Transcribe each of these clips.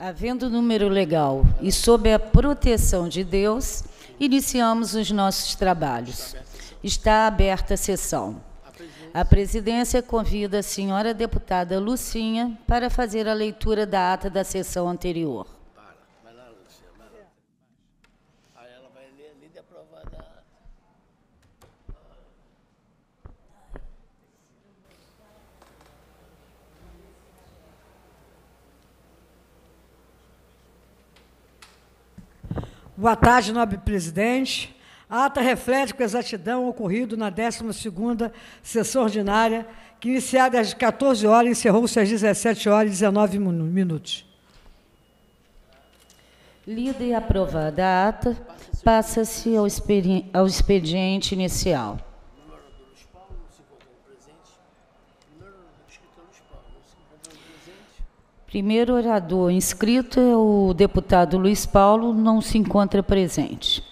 Havendo número legal e sob a proteção de Deus, iniciamos os nossos trabalhos. Está aberta a sessão. A presidência convida a senhora deputada Lucinha para fazer a leitura da ata da sessão anterior. Boa tarde, nobre presidente. A ata reflete com exatidão o ocorrido na 12ª sessão ordinária, que iniciada às 14 horas encerrou-se às 17 horas e 19 minutos. Lida e aprovada a ata, passa-se ao, expediente inicial. Primeiro orador inscrito é o deputado Luiz Paulo, não se encontra presente.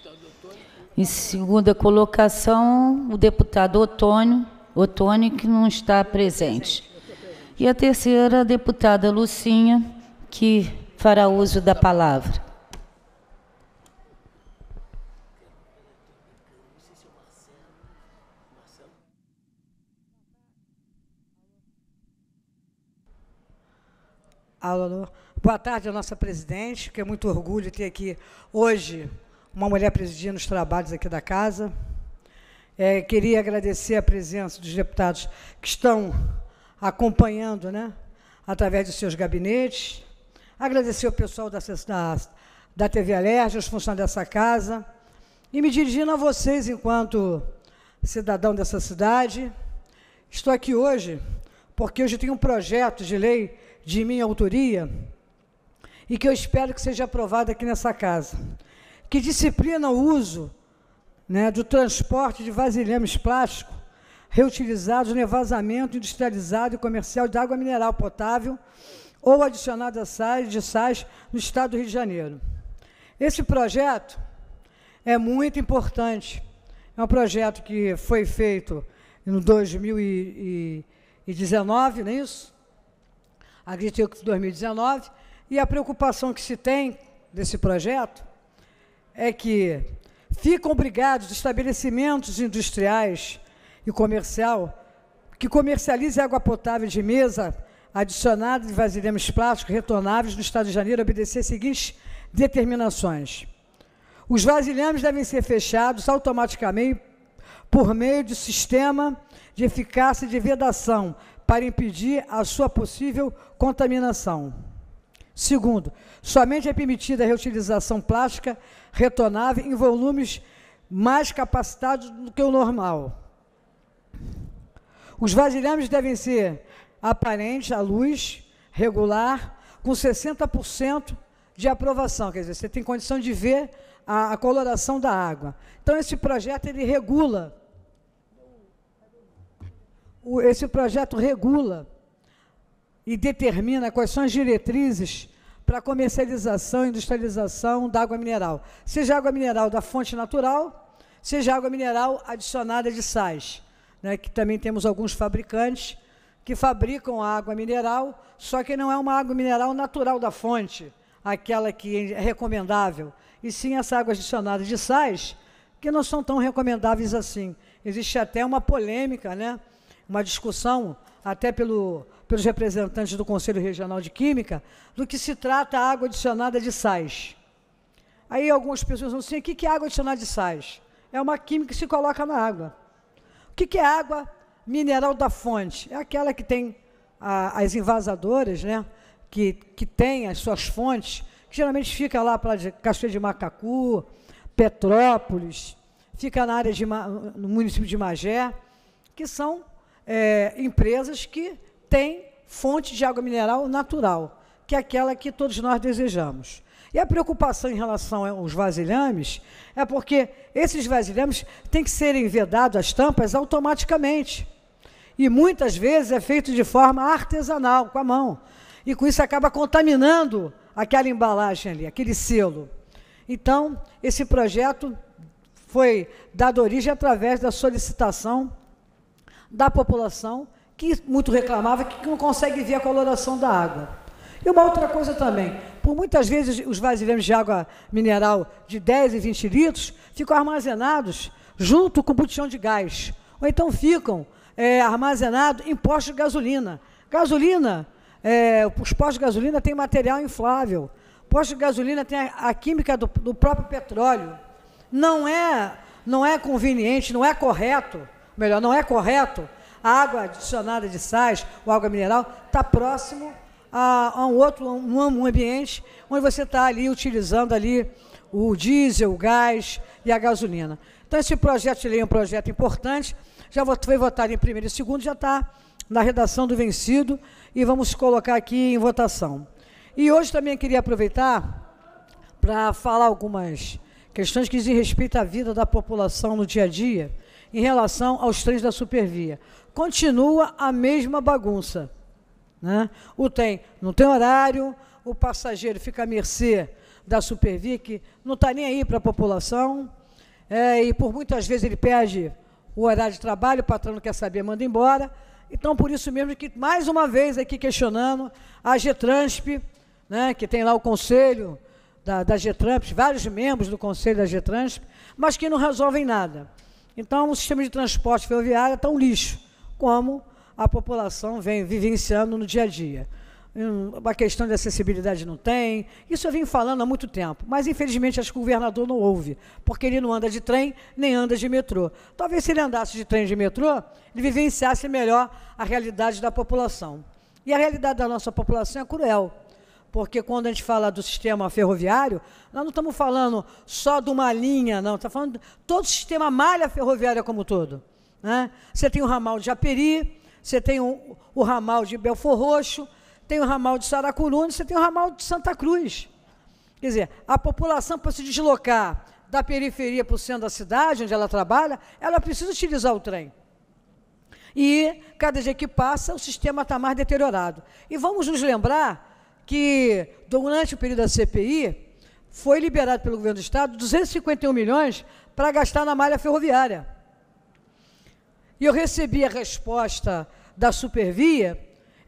Em segunda colocação, o deputado Otônio, Otônio que não está presente. E a terceira, a deputada Lucinha, que fará uso da palavra. Alô, Boa tarde a nossa presidente, que é muito orgulho ter aqui hoje uma mulher presidindo os trabalhos aqui da casa. É, queria agradecer a presença dos deputados que estão acompanhando, né, através dos seus gabinetes. Agradecer ao pessoal da, da, da TV Alerj, os funcionários dessa casa. E me dirigindo a vocês, enquanto cidadão dessa cidade, estou aqui hoje porque hoje tem um projeto de lei de minha autoria e que eu espero que seja aprovado aqui nessa casa, que disciplina o uso né, do transporte de vasilhames plásticos reutilizados no vazamento industrializado e comercial de água mineral potável ou adicionada a sais de sais no estado do Rio de Janeiro. Esse projeto é muito importante. É um projeto que foi feito em 2019, não é isso? Agritec 2019, e a preocupação que se tem desse projeto é que ficam obrigados estabelecimentos industriais e comercial que comercialize água potável de mesa adicionada de vasilhames plásticos retornáveis no Estado de Janeiro obedecer as seguintes determinações. Os vasilhames devem ser fechados automaticamente por meio de sistema de eficácia de vedação para impedir a sua possível contaminação. Segundo, somente é permitida a reutilização plástica retornável em volumes mais capacitados do que o normal. Os vasilhames devem ser aparentes à luz, regular, com 60% de aprovação, quer dizer, você tem condição de ver a, a coloração da água. Então, esse projeto ele regula esse projeto regula e determina quais são as diretrizes para comercialização e industrialização da água mineral, seja água mineral da fonte natural, seja água mineral adicionada de sais, né, que também temos alguns fabricantes que fabricam a água mineral, só que não é uma água mineral natural da fonte, aquela que é recomendável, e sim essa água adicionada de sais, que não são tão recomendáveis assim. Existe até uma polêmica, né? uma discussão, até pelo, pelos representantes do Conselho Regional de Química, do que se trata a água adicionada de sais. Aí algumas pessoas vão assim, o que é água adicionada de sais? É uma química que se coloca na água. O que é água mineral da fonte? É aquela que tem a, as invasadoras, né? que, que tem as suas fontes, que geralmente fica lá para Cachoeira de Macacu, Petrópolis, fica na área de no município de Magé, que são é, empresas que têm fonte de água mineral natural, que é aquela que todos nós desejamos. E a preocupação em relação aos vasilhames é porque esses vasilhames têm que serem vedados as tampas automaticamente. E muitas vezes é feito de forma artesanal, com a mão. E com isso acaba contaminando aquela embalagem ali, aquele selo. Então, esse projeto foi dado origem através da solicitação da população que muito reclamava que não consegue ver a coloração da água. E uma outra coisa também, por muitas vezes os vasilhames de água mineral de 10 e 20 litros ficam armazenados junto com o botijão de gás, ou então ficam é, armazenados em postos de gasolina. Gasolina, é, os postos de gasolina têm material inflável, postos de gasolina têm a, a química do, do próprio petróleo. Não é, não é conveniente, não é correto melhor, não é correto, a água adicionada de sais ou água mineral está próximo a, a, um outro, um, um ambiente onde você está ali utilizando ali o diesel, o gás e a gasolina. Então, esse projeto de lei é um projeto importante, já foi votado em primeiro e segundo, já está na redação do vencido e vamos colocar aqui em votação. E hoje também queria aproveitar para falar algumas questões que dizem respeito à vida da população no dia a dia em relação aos trens da Supervia. Continua a mesma bagunça. Né? O trem não tem horário, o passageiro fica à mercê da Supervia, que não está nem aí para a população, é, e por muitas vezes ele perde o horário de trabalho, o patrão não quer saber, manda embora. Então, por isso mesmo que, mais uma vez, aqui questionando a Getransp, né, que tem lá o conselho da, da Getransp, vários membros do conselho da Getransp, mas que não resolvem nada. Então, o sistema de transporte ferroviário está é um lixo, como a população vem vivenciando no dia a dia. Hum, a questão de acessibilidade não tem, isso eu vim falando há muito tempo, mas infelizmente acho que o governador não ouve, porque ele não anda de trem nem anda de metrô. Talvez se ele andasse de trem e de metrô, ele vivenciasse melhor a realidade da população. E a realidade da nossa população é cruel porque quando a gente fala do sistema ferroviário, nós não estamos falando só de uma linha, não, estamos tá falando de todo o sistema malha ferroviária como um todo. Né? Você tem o ramal de Japeri, você tem o, o ramal de Belfor Roxo, tem o ramal de Saracuruna, você tem o ramal de Santa Cruz. Quer dizer, a população para se deslocar da periferia para o centro da cidade, onde ela trabalha, ela precisa utilizar o trem. E cada dia que passa, o sistema está mais deteriorado. E vamos nos lembrar que durante o período da CPI foi liberado pelo governo do Estado 251 milhões para gastar na malha ferroviária. E eu recebi a resposta da Supervia,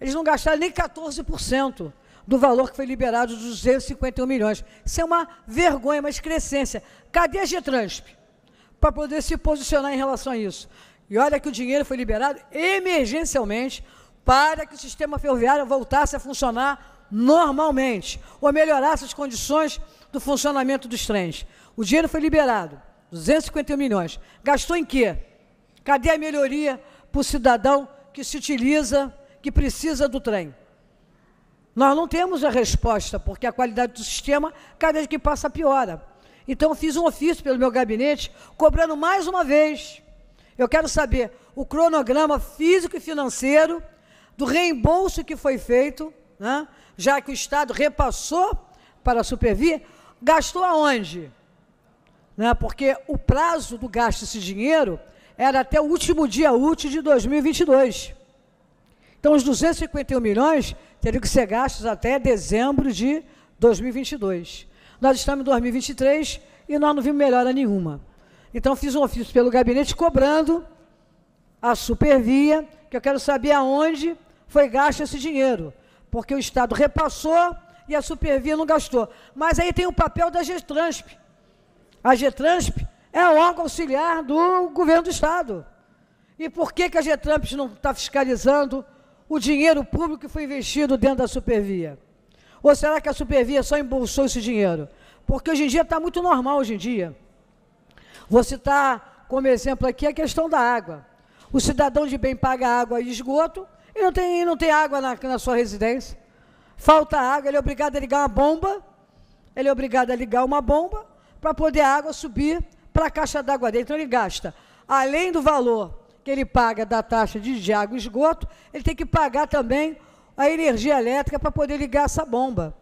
eles não gastaram nem 14% do valor que foi liberado, dos 251 milhões. Isso é uma vergonha, uma excrescência. Cadê a Getransp? Para poder se posicionar em relação a isso. E olha que o dinheiro foi liberado emergencialmente para que o sistema ferroviário voltasse a funcionar normalmente, ou melhorasse as condições do funcionamento dos trens. O dinheiro foi liberado, 251 milhões. Gastou em quê? Cadê a melhoria para o cidadão que se utiliza, que precisa do trem? Nós não temos a resposta, porque a qualidade do sistema, cada vez que passa, piora. Então, fiz um ofício pelo meu gabinete, cobrando mais uma vez. Eu quero saber o cronograma físico e financeiro do reembolso que foi feito né, já que o Estado repassou para a Supervia, gastou aonde? Né? Porque o prazo do gasto desse dinheiro era até o último dia útil de 2022. Então, os 251 milhões teriam que ser gastos até dezembro de 2022. Nós estamos em 2023 e nós não vimos melhora nenhuma. Então, fiz um ofício pelo gabinete cobrando a supervia, que eu quero saber aonde foi gasto esse dinheiro porque o Estado repassou e a Supervia não gastou. Mas aí tem o papel da Getransp. A Getransp é o órgão auxiliar do governo do Estado. E por que, que a Getransp não está fiscalizando o dinheiro público que foi investido dentro da Supervia? Ou será que a Supervia só embolsou esse dinheiro? Porque hoje em dia está muito normal, hoje em dia. Vou citar como exemplo aqui a questão da água. O cidadão de bem paga água e esgoto, e não tem, não tem água na, na sua residência. Falta água, ele é obrigado a ligar uma bomba. Ele é obrigado a ligar uma bomba para poder a água subir para a caixa d'água dele. Então ele gasta, além do valor que ele paga da taxa de água e esgoto, ele tem que pagar também a energia elétrica para poder ligar essa bomba.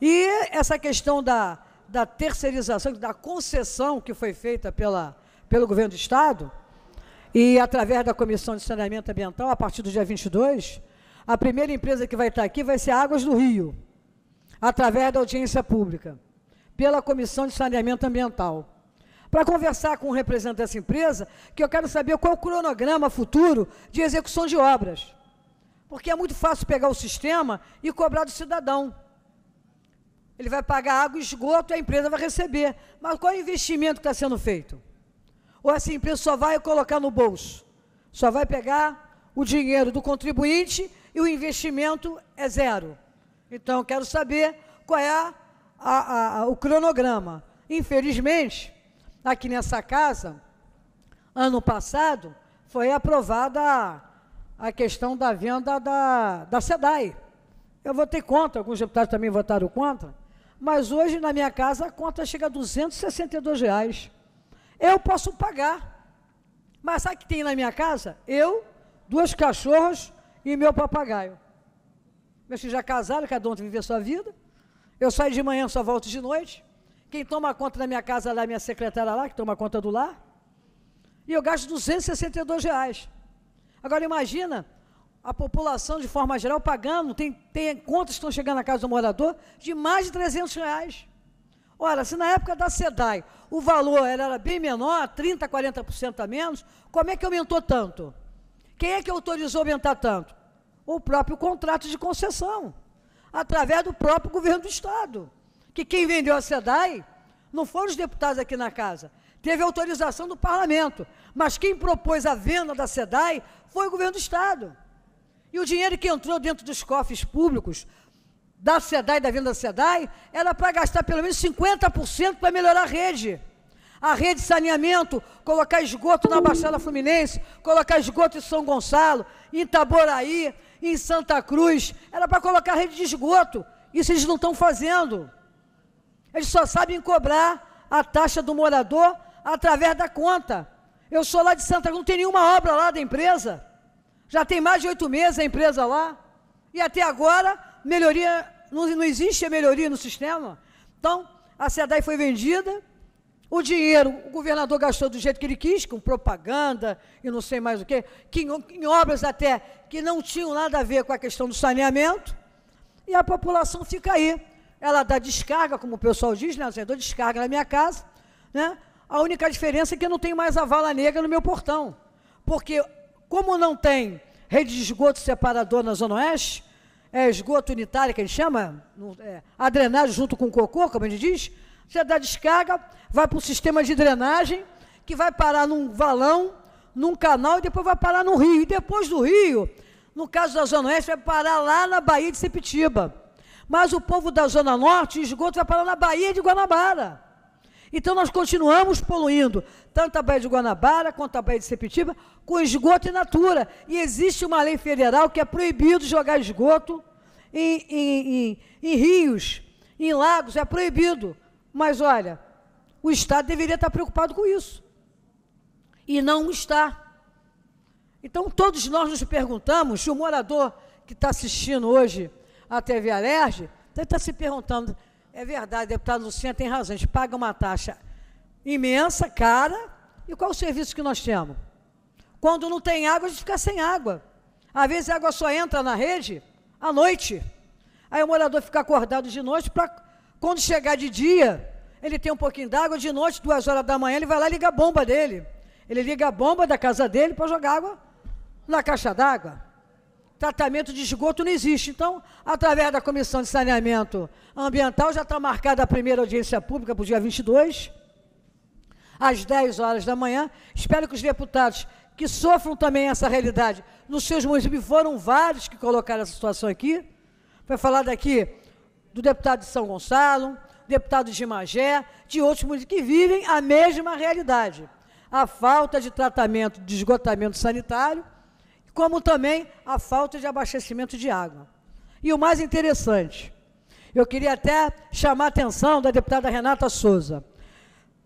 E essa questão da, da terceirização, da concessão que foi feita pela, pelo governo do Estado, e através da Comissão de Saneamento Ambiental, a partir do dia 22, a primeira empresa que vai estar aqui vai ser Águas do Rio, através da audiência pública, pela Comissão de Saneamento Ambiental. Para conversar com o representante dessa empresa, que eu quero saber qual é o cronograma futuro de execução de obras. Porque é muito fácil pegar o sistema e cobrar do cidadão. Ele vai pagar água e esgoto e a empresa vai receber. Mas qual é o investimento que está sendo feito? Ou assim, pessoa vai colocar no bolso? Só vai pegar o dinheiro do contribuinte e o investimento é zero. Então, eu quero saber qual é a, a, a, o cronograma. Infelizmente, aqui nessa casa, ano passado, foi aprovada a, questão da venda da, da SEDAI. Eu votei contra, alguns deputados também votaram contra, mas hoje na minha casa a conta chega a 262 reais. Eu posso pagar. Mas sabe o que tem na minha casa? Eu, duas cachorras e meu papagaio. Meus filhos já casaram, cada um tem que viver sua vida. Eu saio de manhã, só volto de noite. Quem toma conta da minha casa lá é minha secretária lá, que toma conta do lar. E eu gasto 262 reais. Agora imagina a população, de forma geral, pagando, tem, tem contas que estão chegando na casa do morador, de mais de 300 reais. Ora, se na época da SEDAI o valor era bem menor, 30%, 40% a menos, como é que aumentou tanto? Quem é que autorizou aumentar tanto? O próprio contrato de concessão, através do próprio governo do Estado. Que quem vendeu a SEDAI não foram os deputados aqui na casa, teve autorização do parlamento. Mas quem propôs a venda da SEDAI foi o governo do Estado. E o dinheiro que entrou dentro dos cofres públicos da SEDAI, da venda da SEDAI, era é para gastar pelo menos 50% para melhorar a rede. A rede de saneamento, colocar esgoto na Baixada Fluminense, colocar esgoto em São Gonçalo, em Itaboraí, em Santa Cruz, era para colocar rede de esgoto. Isso eles não estão fazendo. Eles só sabem cobrar a taxa do morador através da conta. Eu sou lá de Santa Cruz, não tem nenhuma obra lá da empresa. Já tem mais de oito meses a empresa lá. E até agora melhoria, não, não existe a melhoria no sistema. Então, a SEDAI foi vendida, o dinheiro o governador gastou do jeito que ele quis, com propaganda e não sei mais o quê, que em, em obras até que não tinham nada a ver com a questão do saneamento, e a população fica aí. Ela dá descarga, como o pessoal diz, né? Eu dou descarga na minha casa, né? A única diferença é que eu não tenho mais a vala negra no meu portão. Porque, como não tem rede de esgoto separador na Zona Oeste, é, esgoto unitário, que ele chama, é, a drenagem junto com o cocô, como ele diz, você dá descarga, vai para o sistema de drenagem, que vai parar num valão, num canal, e depois vai parar no rio. E depois do rio, no caso da Zona Oeste, vai parar lá na Baía de Sepitiba. Mas o povo da Zona Norte, esgoto, vai parar na Baía de Guanabara. Então nós continuamos poluindo tanto a Baía de Guanabara quanto a Baía de Sepitiba com esgoto in natura. E existe uma lei federal que é proibido jogar esgoto em, em, em, em rios, em lagos, é proibido. Mas olha, o Estado deveria estar preocupado com isso. E não está. Então, todos nós nos perguntamos, se o morador que está assistindo hoje à TV Alerj, está se perguntando, é verdade, deputado Luciano tem razão, a gente paga uma taxa imensa, cara, e qual é o serviço que nós temos? Quando não tem água, a gente fica sem água. Às vezes a água só entra na rede à noite. Aí o morador fica acordado de noite para quando chegar de dia, ele tem um pouquinho d'água, de noite, duas horas da manhã, ele vai lá e liga a bomba dele. Ele liga a bomba da casa dele para jogar água na caixa d'água. Tratamento de esgoto não existe. Então, através da Comissão de Saneamento Ambiental, já está marcada a primeira audiência pública para o dia 22, às 10 horas da manhã. Espero que os deputados que sofram também essa realidade. Nos seus municípios foram vários que colocaram essa situação aqui. Foi falado aqui do deputado de São Gonçalo, deputado de Magé, de outros municípios que vivem a mesma realidade. A falta de tratamento de esgotamento sanitário, como também a falta de abastecimento de água. E o mais interessante, eu queria até chamar a atenção da deputada Renata Souza.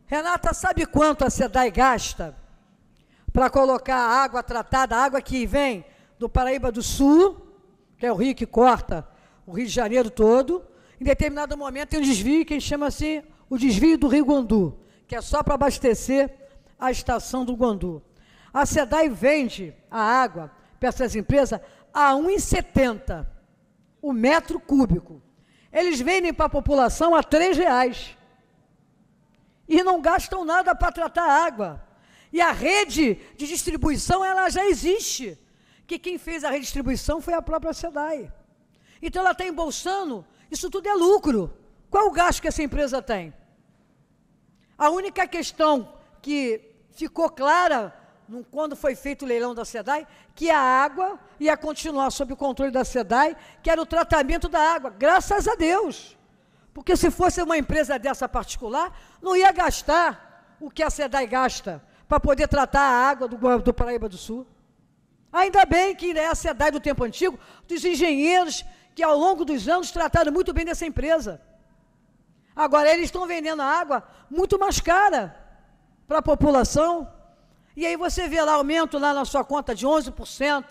Renata, sabe quanto a SEDAI gasta para colocar água tratada, água que vem do Paraíba do Sul, que é o rio que corta o Rio de Janeiro todo. Em determinado momento tem um desvio que chama assim, o desvio do Rio Guandu, que é só para abastecer a estação do Guandu. A SEDAI vende a água para essas empresas a 1,70 o metro cúbico. Eles vendem para a população a R$ reais e não gastam nada para tratar a água. E a rede de distribuição, ela já existe. Que quem fez a redistribuição foi a própria SEDAI. Então ela está embolsando, isso tudo é lucro. Qual o gasto que essa empresa tem? A única questão que ficou clara quando foi feito o leilão da SEDAI, que a água ia continuar sob o controle da SEDAI, que era o tratamento da água. Graças a Deus. Porque se fosse uma empresa dessa particular, não ia gastar o que a SEDAI gasta para poder tratar a água do, do Paraíba do Sul. Ainda bem que nessa né, é idade do tempo antigo, dos engenheiros que ao longo dos anos trataram muito bem dessa empresa. Agora eles estão vendendo a água muito mais cara para a população. E aí você vê lá aumento lá na sua conta de 11%,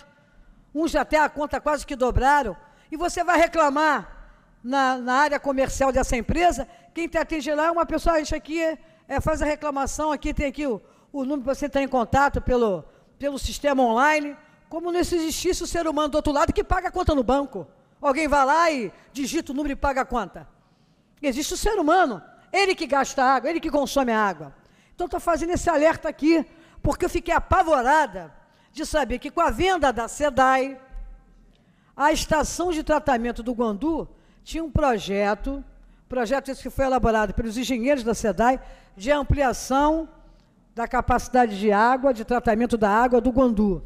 uns até a conta quase que dobraram, e você vai reclamar na, na área comercial dessa empresa, quem te tá atende lá é uma pessoa, a ah, gente aqui é, é, faz a reclamação, aqui tem aqui o, o número para você entrar em contato pelo, pelo sistema online, como não existisse o ser humano do outro lado que paga a conta no banco. Alguém vai lá e digita o número e paga a conta. Existe o ser humano, ele que gasta água, ele que consome a água. Então estou fazendo esse alerta aqui, porque eu fiquei apavorada de saber que com a venda da SEDAI, a estação de tratamento do Guandu tinha um projeto, projeto esse que foi elaborado pelos engenheiros da SEDAI, de ampliação da capacidade de água, de tratamento da água do Guandu.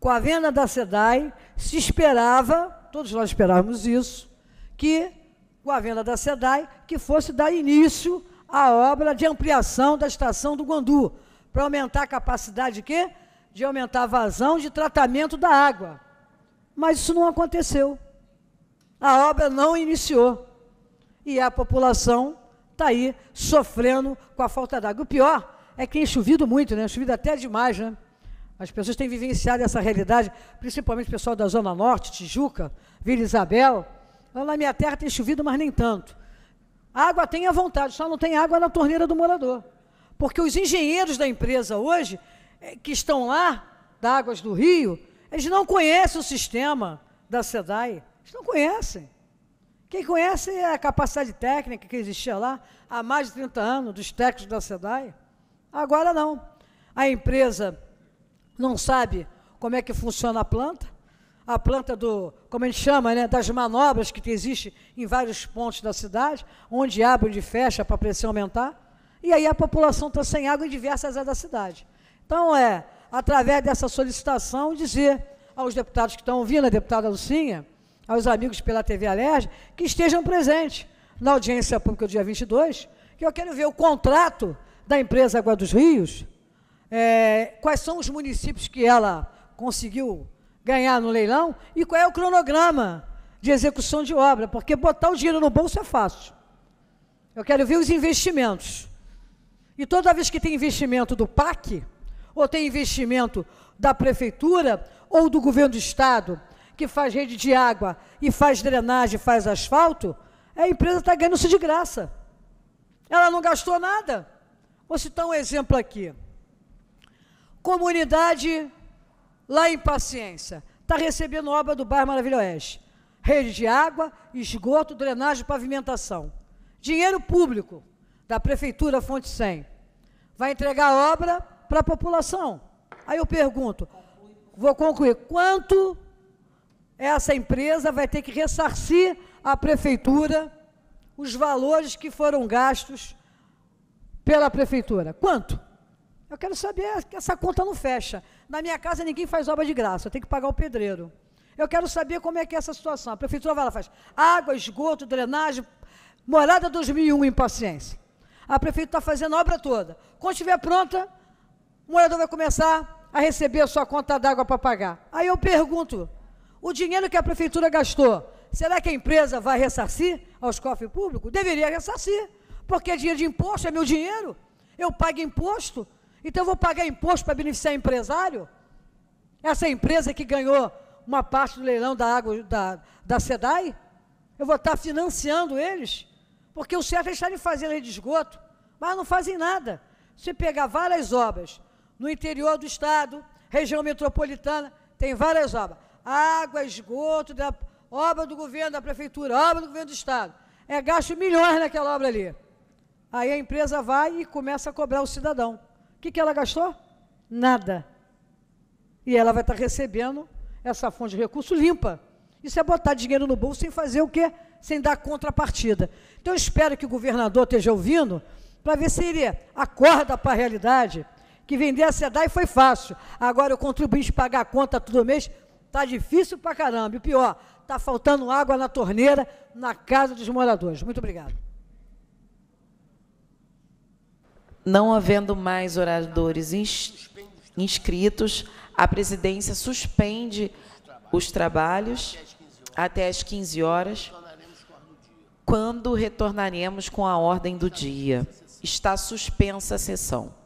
Com a venda da SEDAI, se esperava, todos nós esperávamos isso, que com a venda da SEDAI, que fosse dar início à obra de ampliação da estação do Guandu, para aumentar a capacidade de quê? De aumentar a vazão de tratamento da água. Mas isso não aconteceu. A obra não iniciou. E a população está aí sofrendo com a falta d'água. O pior é que tem chovido muito, né? Chovido até demais, né? As pessoas têm vivenciado essa realidade, principalmente o pessoal da Zona Norte, Tijuca, Vila Isabel. na minha terra tem chovido, mas nem tanto. água tem à vontade, só não tem água na torneira do morador. Porque os engenheiros da empresa hoje, é, que estão lá, da Águas do Rio, eles não conhecem o sistema da SEDAI. Eles não conhecem. Quem conhece é a capacidade técnica que existia lá há mais de 30 anos, dos técnicos da SEDAI. Agora não. A empresa não sabe como é que funciona a planta, a planta do, como a gente chama, né, das manobras que existe em vários pontos da cidade, onde abre, e fecha para a pressão aumentar. E aí a população está sem água em diversas áreas da cidade. Então, é através dessa solicitação dizer aos deputados que estão ouvindo, a deputada Lucinha, aos amigos pela TV Alerj que estejam presentes na audiência pública do dia 22, que eu quero ver o contrato da empresa Água dos Rios, é, quais são os municípios que ela conseguiu ganhar no leilão e qual é o cronograma de execução de obra, porque botar o dinheiro no bolso é fácil. Eu quero ver os investimentos. E toda vez que tem investimento do PAC, ou tem investimento da prefeitura, ou do governo do estado, que faz rede de água e faz drenagem, faz asfalto, a empresa está ganhando isso de graça. Ela não gastou nada. Vou citar um exemplo aqui. Comunidade lá em Paciência está recebendo obra do bairro Maravilha Oeste. Rede de água, esgoto, drenagem, pavimentação. Dinheiro público da Prefeitura Fonte 100. Vai entregar a obra para a população. Aí eu pergunto, vou concluir, quanto essa empresa vai ter que ressarcir à prefeitura os valores que foram gastos pela prefeitura. Quanto? Eu quero saber que essa conta não fecha. Na minha casa ninguém faz obra de graça, eu tenho que pagar o pedreiro. Eu quero saber como é que é essa situação. A prefeitura vai lá faz água, esgoto, drenagem, morada 2001 em paciência. A prefeitura está fazendo a obra toda. Quando estiver pronta, o morador vai começar a receber a sua conta d'água para pagar. Aí eu pergunto, o dinheiro que a prefeitura gastou, será que a empresa vai ressarcir aos cofres públicos? Deveria ressarcir, porque é dinheiro de imposto, é meu dinheiro. Eu pago imposto, então eu vou pagar imposto para beneficiar empresário? Essa empresa que ganhou uma parte do leilão da água da, da SEDAI, eu vou estar financiando eles, porque o certo é estarem fazendo de esgoto, mas não fazem nada. Se pegar várias obras no interior do estado, região metropolitana, tem várias obras água, esgoto, da obra do governo, da prefeitura, obra do governo do Estado. É gasto milhões naquela obra ali. Aí a empresa vai e começa a cobrar o cidadão. O que, que ela gastou? Nada. E ela vai estar tá recebendo essa fonte de recurso limpa. Isso é botar dinheiro no bolso sem fazer o quê? Sem dar contrapartida. Então, eu espero que o governador esteja ouvindo para ver se ele acorda para a realidade que vender a SEDAI foi fácil. Agora, o contribuinte pagar a conta todo mês Tá difícil pra caramba. E pior, tá faltando água na torneira na casa dos moradores. Muito obrigado. Não havendo mais oradores ins inscritos, a presidência suspende os trabalhos até às 15 horas, quando retornaremos com a ordem do dia. Está suspensa a sessão.